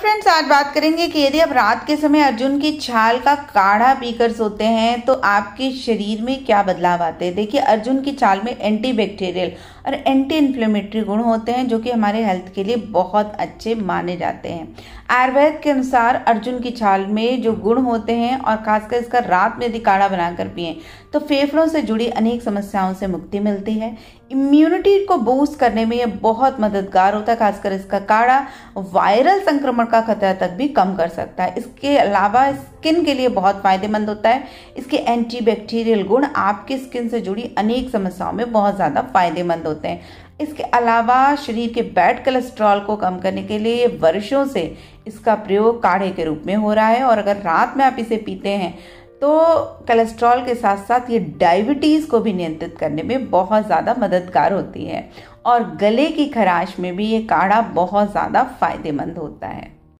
friends आज बात करेंगे कि यदि आप रात के समय अर्जुन की छाल का काढ़ा पीकर सोते हैं तो आपके शरीर में क्या बदलाव आते हैं देखिए अर्जुन की छाल में एंटी और एंटी इन्फ्लेमेटरी गुण होते हैं जो कि हमारे हेल्थ के लिए बहुत अच्छे माने जाते हैं आयुर्वेद के अनुसार अर्जुन की छाल में जो गुण होते हैं और खासकर इसका रात में यदि काढ़ा बनाकर पिए तो फेफड़ों से जुड़ी अनेक समस्याओं से मुक्ति मिलती है इम्यूनिटी को बूस्ट करने में यह बहुत मददगार होता है खासकर इसका काढ़ा वायरल संक्रमण संक्रमण का खतरा तक भी कम कर सकता है इसके अलावा स्किन के लिए बहुत फायदेमंद होता है इसके एंटीबैक्टीरियल गुण आपकी स्किन से जुड़ी अनेक समस्याओं में बहुत ज़्यादा फायदेमंद होते हैं इसके अलावा शरीर के बैड कोलेस्ट्रॉल को कम करने के लिए वर्षों से इसका प्रयोग काढ़े के रूप में हो रहा है और अगर रात में आप इसे पीते हैं तो कोलेस्ट्रॉल के साथ साथ ये डायबिटीज़ को भी नियंत्रित करने में बहुत ज़्यादा मददगार होती है और गले की खराश में भी ये काढ़ा बहुत ज़्यादा फ़ायदेमंद होता है